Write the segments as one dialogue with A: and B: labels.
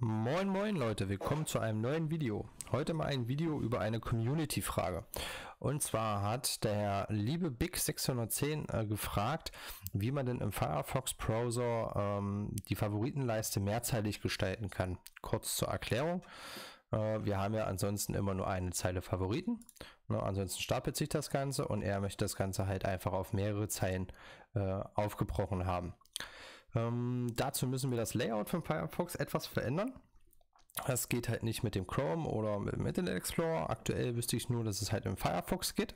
A: Moin moin Leute, willkommen zu einem neuen Video. Heute mal ein Video über eine Community-Frage. Und zwar hat der Herr liebe Big610 äh, gefragt, wie man denn im Firefox-Browser ähm, die Favoritenleiste mehrzeilig gestalten kann. Kurz zur Erklärung. Äh, wir haben ja ansonsten immer nur eine Zeile Favoriten. Ne, ansonsten stapelt sich das Ganze und er möchte das Ganze halt einfach auf mehrere Zeilen äh, aufgebrochen haben. Ähm, dazu müssen wir das Layout von Firefox etwas verändern. Das geht halt nicht mit dem Chrome oder mit dem Internet Explorer. Aktuell wüsste ich nur, dass es halt im Firefox geht.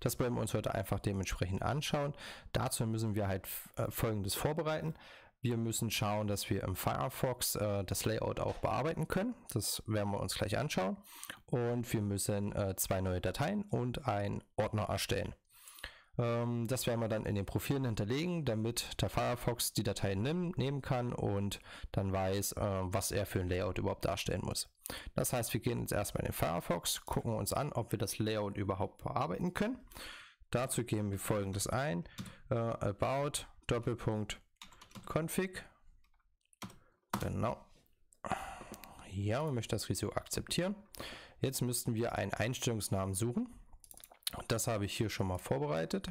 A: Das werden wir uns heute einfach dementsprechend anschauen. Dazu müssen wir halt äh, folgendes vorbereiten. Wir müssen schauen, dass wir im Firefox äh, das Layout auch bearbeiten können. Das werden wir uns gleich anschauen. Und wir müssen äh, zwei neue Dateien und einen Ordner erstellen. Ähm, das werden wir dann in den Profilen hinterlegen, damit der Firefox die Dateien nimm, nehmen kann und dann weiß, äh, was er für ein Layout überhaupt darstellen muss. Das heißt, wir gehen jetzt erstmal in den Firefox, gucken uns an, ob wir das Layout überhaupt bearbeiten können. Dazu geben wir folgendes ein, äh, about Doppelpunkt config. Genau. Ja, man möchte das Risiko akzeptieren. Jetzt müssten wir einen Einstellungsnamen suchen. Und das habe ich hier schon mal vorbereitet,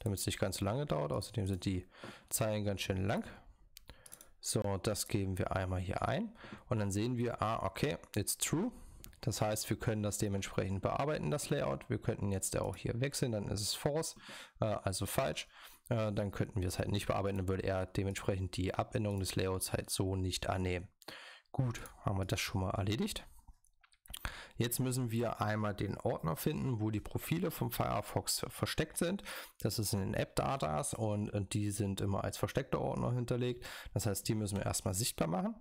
A: damit es nicht ganz lange dauert. Außerdem sind die Zeilen ganz schön lang. So, das geben wir einmal hier ein und dann sehen wir, ah, okay, it's true. Das heißt, wir können das dementsprechend bearbeiten, das Layout. Wir könnten jetzt auch hier wechseln, dann ist es false, äh, also falsch. Äh, dann könnten wir es halt nicht bearbeiten, dann würde er dementsprechend die Abänderung des Layouts halt so nicht annehmen. Gut, haben wir das schon mal erledigt. Jetzt müssen wir einmal den Ordner finden, wo die Profile vom Firefox versteckt sind. Das ist in den App-Datas und äh, die sind immer als versteckter Ordner hinterlegt. Das heißt, die müssen wir erstmal sichtbar machen.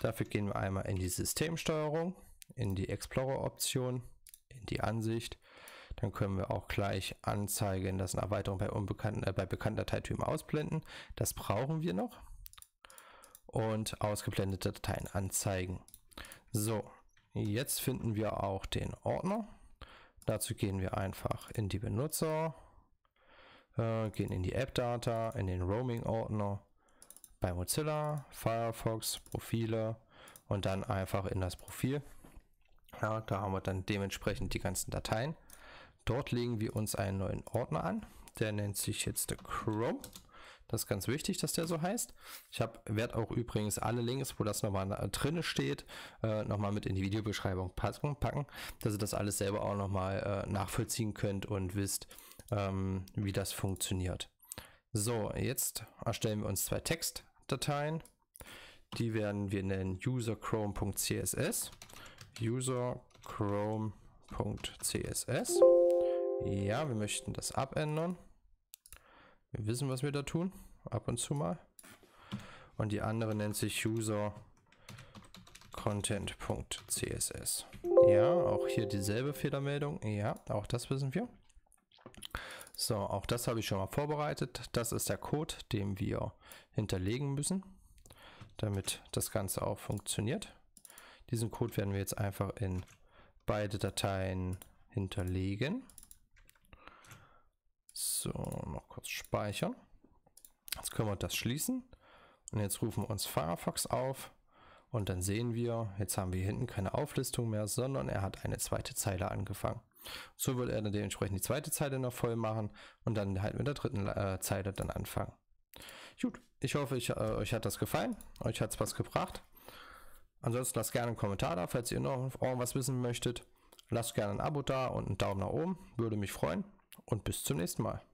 A: Dafür gehen wir einmal in die Systemsteuerung, in die Explorer-Option, in die Ansicht. Dann können wir auch gleich anzeigen, dass eine Erweiterung bei, unbekannten, äh, bei bekannten Dateitypen ausblenden. Das brauchen wir noch. Und ausgeblendete Dateien anzeigen. So, Jetzt finden wir auch den Ordner. Dazu gehen wir einfach in die Benutzer, äh, gehen in die App-Data, in den Roaming-Ordner, bei Mozilla, Firefox, Profile und dann einfach in das Profil. Ja, da haben wir dann dementsprechend die ganzen Dateien. Dort legen wir uns einen neuen Ordner an. Der nennt sich jetzt Chrome. Das ist ganz wichtig, dass der so heißt. Ich werde auch übrigens alle Links, wo das nochmal drin steht, äh, nochmal mit in die Videobeschreibung packen, packen, dass ihr das alles selber auch nochmal äh, nachvollziehen könnt und wisst, ähm, wie das funktioniert. So, jetzt erstellen wir uns zwei Textdateien. Die werden wir nennen userchrome.css, userchrome.css. Ja, wir möchten das abändern. Wir wissen, was wir da tun. Ab und zu mal. Und die andere nennt sich User Content.css. Ja, auch hier dieselbe Fehlermeldung. Ja, auch das wissen wir. So, auch das habe ich schon mal vorbereitet. Das ist der Code, den wir hinterlegen müssen, damit das Ganze auch funktioniert. Diesen Code werden wir jetzt einfach in beide Dateien hinterlegen. So, kurz speichern. Jetzt können wir das schließen. Und jetzt rufen wir uns Firefox auf. Und dann sehen wir, jetzt haben wir hier hinten keine Auflistung mehr, sondern er hat eine zweite Zeile angefangen. So wird er dann dementsprechend die zweite Zeile noch voll machen und dann halt mit der dritten äh, Zeile dann anfangen. Gut, ich hoffe, ich, äh, euch hat das gefallen, euch hat es was gebracht. Ansonsten lasst gerne einen Kommentar da, falls ihr noch irgendwas wissen möchtet. Lasst gerne ein Abo da und einen Daumen nach oben, würde mich freuen und bis zum nächsten Mal.